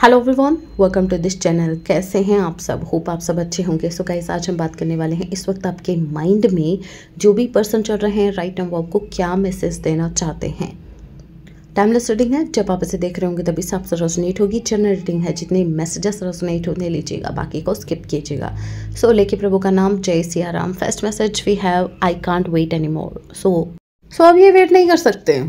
Hello everyone welcome to this channel कैसे हैं आप सब होप आप सब अच्छे होंगे सो so गाइस आज हम बात करने वाले हैं इस वक्त आपके माइंड में जो भी पर्सन चल रहे हैं राइट नाउ वो आपको क्या मैसेज देना चाहते हैं टाइमलेस रीडिंग है जब आप इसे देख रहे होंगे तभी से आपसे रेसोनेट होगी जनरल रीडिंग है जितने मैसेजेस रेसोनेट होने लीजिएगा बाकी को स्किप कीजिएगा सो so, लेके प्रभु का नाम जय Siya Ram first message we have I can't wait any more so so अब ये वेट नहीं कर सकते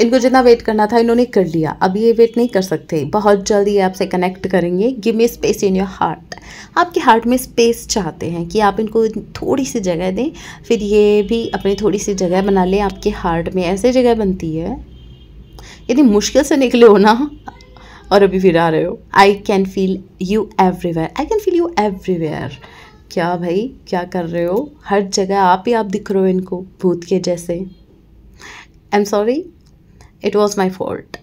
इनको जितना वेट करना था इन्होंने कर लिया अब ये वेट नहीं कर सकते बहुत जल्दी आपसे कनेक्ट करेंगे give me space in your heart आपके हार्ट में स्पेस चाहते हैं कि आप इनको थोड़ी सी जगह दें फिर ये भी अपनी थोड़ी सी जगह बना लें आपके हार्ट में ऐसे जगह बनती है यदि मुश्किल से निकले हो ना और अभी फिर आ रहे हो I can feel you everywhere I can feel you everywhere क्या भाई क्या कर रहे हो हर जगह आप ही आप दिख रहे हो इनको भूत के जैसे I am sorry it was my fault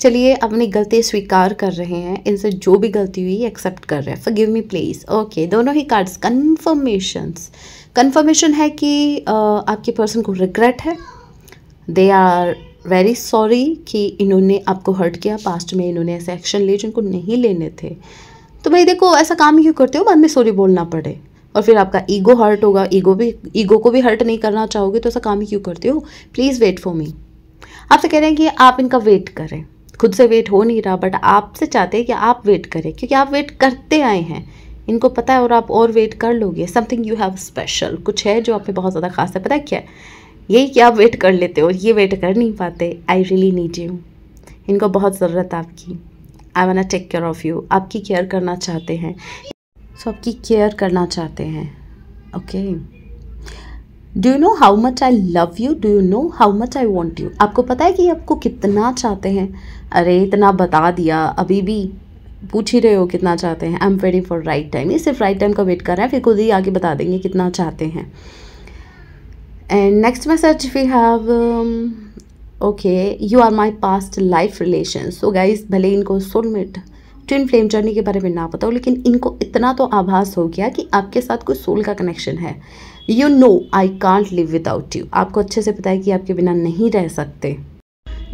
चलिए अपनी गलती स्वीकार कर रहे हैं इनसे जो भी गलती हुई एक्सेप्ट कर रहे हैं forgive me please okay दोनों ही कार्ड्स कन्फर्मेशंस कन्फर्मेशन है कि uh, आपके पर्सन को रिग्रेट है दे आर वेरी सॉरी कि इन्होंने आपको हर्ट किया पास्ट में इन्होंने ऐसे एक्शन लिए जिनको नहीं लेने थे तो भाई देखो ऐसा काम क्यों करते हो बाद में सॉरी बोलना पड़े और फिर आपका ईगो हर्ट होगा ईगो भी ईगो को भी हर्ट नहीं करना चाहोगे तो ऐसा काम ही क्यों करते हो प्लीज़ वेट फॉर मी आपसे तो कह रहे हैं कि आप इनका वेट करें खुद से वेट हो नहीं रहा बट आपसे चाहते हैं कि आप वेट करें क्योंकि आप वेट करते आए हैं इनको पता है और आप और वेट कर लोगे समथिंग यू हैव स्पेशल कुछ है जो आप में बहुत ज़्यादा खास है पता है क्या यही कि आप वेट कर लेते हो और ये वेट कर नहीं पाते आई रियली नीड यू इनको बहुत ज़रूरत आपकी I want take care of you आपकी केयर करना चाहते हैं सो so, आपकी केयर करना चाहते हैं okay okay. Do you know how much I love you do you know how much I want you आपको पता है कि आपको कितना चाहते हैं अरे इतना बता दिया अभी भी पूछ ही रहे हो कितना चाहते हैं I am waiting for right time ये सिर्फ राइट टाइम का वेट कर रहा है फिर खुद ही आगे बता देंगे कितना चाहते हैं and next message we have okay you are my past life relation so guys भले इनको सोलमेट ट्विन फ्लेम जर्नी के बारे में ना पता हो लेकिन इनको इतना तो आभास हो गया कि आपके साथ कोई सोल का कनेक्शन है you know I can't live without you आपको अच्छे से पता है कि आपके बिना नहीं रह सकते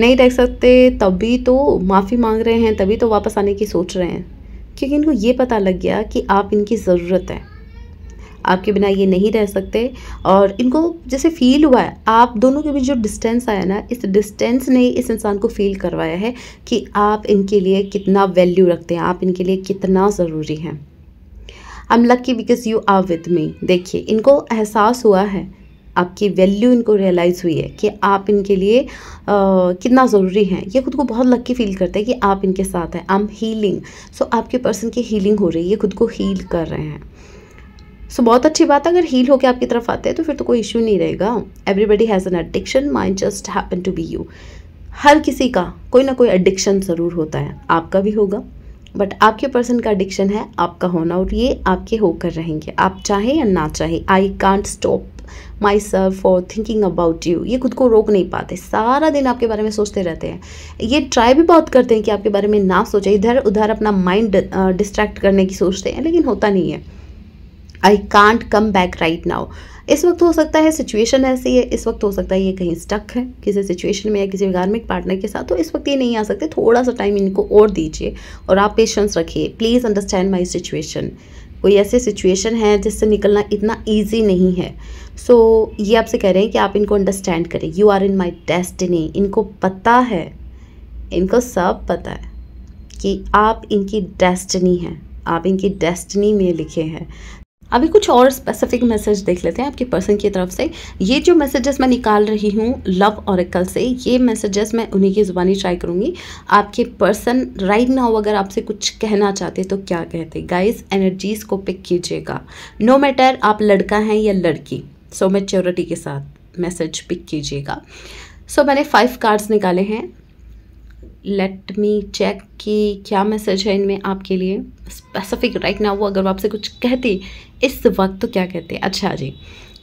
नहीं रह सकते तभी तो माफ़ी मांग रहे हैं तभी तो वापस आने की सोच रहे हैं क्योंकि इनको ये पता लग गया कि आप इनकी ज़रूरत है आपके बिना ये नहीं रह सकते और इनको जैसे फील हुआ है आप दोनों के बीच जो डिस्टेंस आया ना इस डिस्टेंस ने इस इंसान को फील करवाया है कि आप इनके लिए कितना वैल्यू रखते हैं आप इनके लिए कितना ज़रूरी हैं I am lucky because you are with me देखिए इनको एहसास हुआ है आपकी वैल्यू इनको रियलाइज़ हुई है कि आप इनके लिए आ, कितना ज़रूरी है ये खुद को बहुत लक्की फील करते हैं कि आप इनके साथ हैं आई एम हीलिंग सो आपके पर्सन की हीलिंग हो रही है ये खुद को हील कर रहे हैं सो so, बहुत अच्छी बात है अगर हील होकर आपकी तरफ आते हैं तो फिर तो कोई इशू नहीं रहेगा everybody has an addiction mind just happen to be you हर किसी का कोई ना कोई एडिक्शन ज़रूर होता है आपका भी होगा बट आपके पर्सन का एडिक्शन है आपका होना और ये आपके होकर रहेंगे आप चाहे या ना चाहे I can't stop myself for thinking about you ये खुद को रोक नहीं पाते सारा दिन आपके बारे में सोचते रहते हैं ये ट्राई भी बहुत करते हैं कि आपके बारे में ना सोचें इधर उधर अपना माइंड डिस्ट्रैक्ट करने की सोचते हैं लेकिन होता नहीं है I can't come back right now इस वक्त हो सकता है सिचुएशन ऐसी है इस वक्त हो सकता है ये कहीं स्टक है किसी सिचुएशन में या किसी धार्मिक पार्टनर के साथ तो इस वक्त ये नहीं आ सकते थोड़ा सा टाइम इनको और दीजिए और आप पेशेंस रखिए प्लीज़ अंडरस्टैंड माई सिचुएशन कोई ऐसे सिचुएशन है जिससे निकलना इतना ईजी नहीं है सो so, ये आपसे कह रहे हैं कि आप इनको अंडरस्टैंड करें you are in my destiny इनको पता है इनको सब पता है कि आप इनकी डेस्टिनी हैं आप इनकी डेस्टिनी में लिखे हैं अभी कुछ और स्पेसिफिक मैसेज देख लेते हैं आपके पर्सन की तरफ से ये जो मैसेजेस मैं निकाल रही हूँ लव औरकल से ये मैसेजेस मैं उन्हीं की ज़ुबानी ट्राई करूँगी आपके पर्सन राइट नाउ अगर आपसे कुछ कहना चाहते तो क्या कहते गाइस एनर्जीज को पिक कीजिएगा नो मैटर आप लड़का हैं या लड़की सो so, मेच्योरिटी के साथ मैसेज पिक कीजिएगा सो so, मैंने फाइव कार्ड्स निकाले हैं लेट मी चेक कि क्या मैसेज है इनमें आपके लिए स्पेसिफिक राइट ना वो अगर वो आपसे कुछ कहती इस वक्त तो क्या कहते अच्छा जी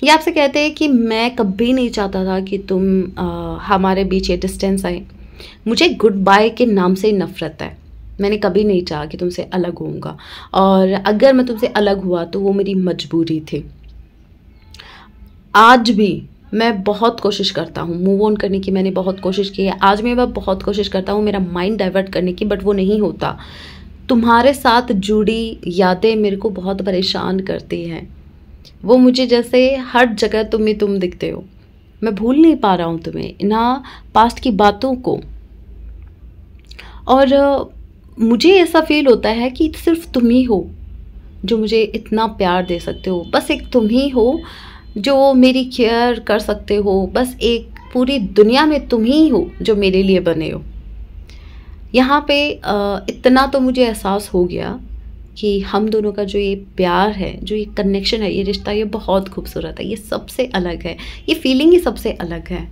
ये आपसे कहते हैं कि मैं कभी नहीं चाहता था कि तुम आ, हमारे बीच ये डिस्टेंस आए मुझे गुड बाय के नाम से ही नफ़रत है मैंने कभी नहीं चाहा कि तुमसे अलग होऊंगा और अगर मैं तुमसे अलग हुआ तो वो मेरी मजबूरी थी आज भी मैं बहुत कोशिश करता हूँ मूव ऑन करने की मैंने बहुत कोशिश की है आज मैं वह बहुत कोशिश करता हूँ मेरा माइंड डाइवर्ट करने की बट वो नहीं होता तुम्हारे साथ जुड़ी यादें मेरे को बहुत परेशान करती हैं वो मुझे जैसे हर जगह तुम ही तुम दिखते हो मैं भूल नहीं पा रहा हूँ तुम्हें इन्हा पास्ट की बातों को और मुझे ऐसा फील होता है कि सिर्फ तुम ही हो जो मुझे इतना प्यार दे सकते हो बस एक तुम ही हो जो मेरी केयर कर सकते हो बस एक पूरी दुनिया में तुम ही हो जो मेरे लिए बने हो यहाँ पे इतना तो मुझे एहसास हो गया कि हम दोनों का जो ये प्यार है जो ये कनेक्शन है ये रिश्ता ये बहुत खूबसूरत है ये सबसे अलग है ये फीलिंग ही सबसे अलग है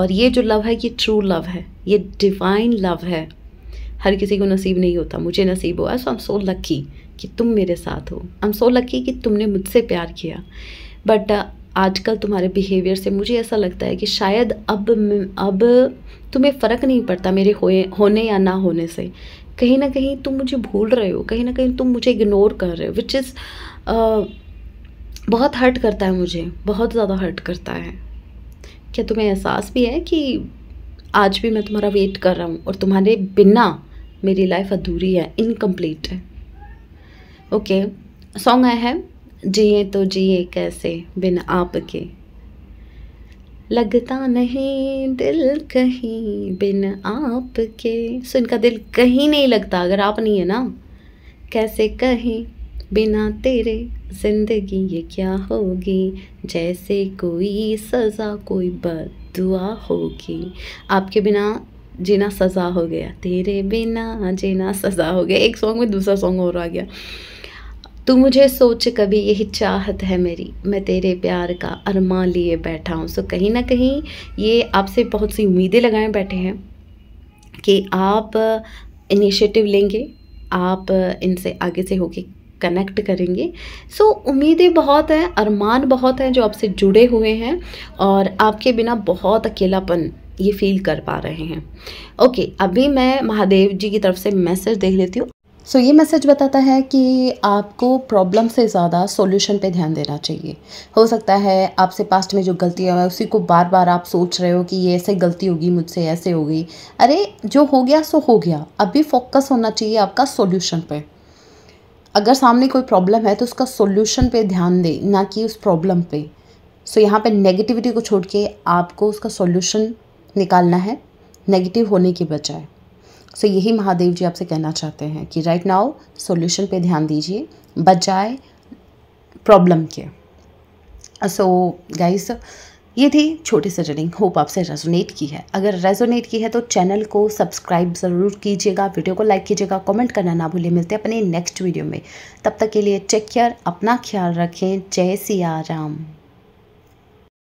और ये जो लव है ये ट्रू लव है ये डिवाइन लव है हर किसी को नसीब नहीं होता मुझे नसीब हुआ सो आई एम सो लक्की कि तुम मेरे साथ हो आई एम सो लक्की कि तुमने मुझसे प्यार किया बट uh, आजकल तुम्हारे बिहेवियर से मुझे ऐसा लगता है कि शायद अब अब तुम्हें फ़र्क नहीं पड़ता मेरे होए होने या ना होने से कहीं ना कहीं तुम मुझे भूल रहे हो कहीं ना कहीं तुम मुझे इग्नोर कर रहे हो विच इज़ uh, बहुत हर्ट करता है मुझे बहुत ज़्यादा हर्ट करता है क्या तुम्हें एहसास भी है कि आज भी मैं तुम्हारा वेट कर रहा हूँ और तुम्हारे बिना मेरी लाइफ अधूरी है इनकम्प्लीट है ओके सॉन्ग आया है जिए तो जिए कैसे बिन आपके लगता नहीं दिल कहीं बिन आपके सो इनका दिल कहीं नहीं लगता अगर आप नहीं है ना कैसे कहें बिना तेरे जिंदगी ये क्या होगी जैसे कोई सज़ा कोई बदुआ होगी आपके बिना जीना सज़ा हो गया तेरे बिना जीना सज़ा हो गया एक सॉन्ग में दूसरा सॉन्ग और आ गया तू मुझे सोच कभी यही चाहत है मेरी मैं तेरे प्यार का अरमान लिए बैठा हूँ सो कहीं ना कहीं ये आपसे बहुत सी उम्मीदें लगाए बैठे हैं कि आप इनिशिएटिव लेंगे आप इनसे आगे से होके कनेक्ट करेंगे सो so, उम्मीदें बहुत हैं अरमान बहुत हैं जो आपसे जुड़े हुए हैं और आपके बिना बहुत अकेलापन ये फील कर पा रहे हैं ओके okay, अभी मैं महादेव जी की तरफ से मैसेज देख लेती हूँ सो so, ये मैसेज बताता है कि आपको प्रॉब्लम से ज़्यादा सॉल्यूशन पे ध्यान देना चाहिए हो सकता है आपसे पास्ट में जो गलतियाँ हैं उसी को बार बार आप सोच रहे हो कि ये ऐसे गलती होगी मुझसे ऐसे हो गई अरे जो हो गया सो हो गया अब भी फोकस होना चाहिए आपका सॉल्यूशन पे अगर सामने कोई प्रॉब्लम है तो उसका सॉल्यूशन पे ध्यान दें ना कि उस प्रॉब्लम पे सो so, यहाँ पे नेगेटिविटी को छोड़ के आपको उसका सॉल्यूशन निकालना है नेगेटिव होने के बजाय सो यही महादेव जी आपसे कहना चाहते हैं कि राइट नाउ सॉल्यूशन पे ध्यान दीजिए बजाय प्रॉब्लम के सो गाइस ये थी छोटी सी रीडिंग होप आपसे रेजोनेट की है अगर रेजोनेट की है तो चैनल को सब्सक्राइब ज़रूर कीजिएगा वीडियो को लाइक कीजिएगा कमेंट करना ना भूलिए मिलते हैं अपने नेक्स्ट वीडियो में तब तक के लिए टेक केयर अपना ख्याल रखें जय सिया राम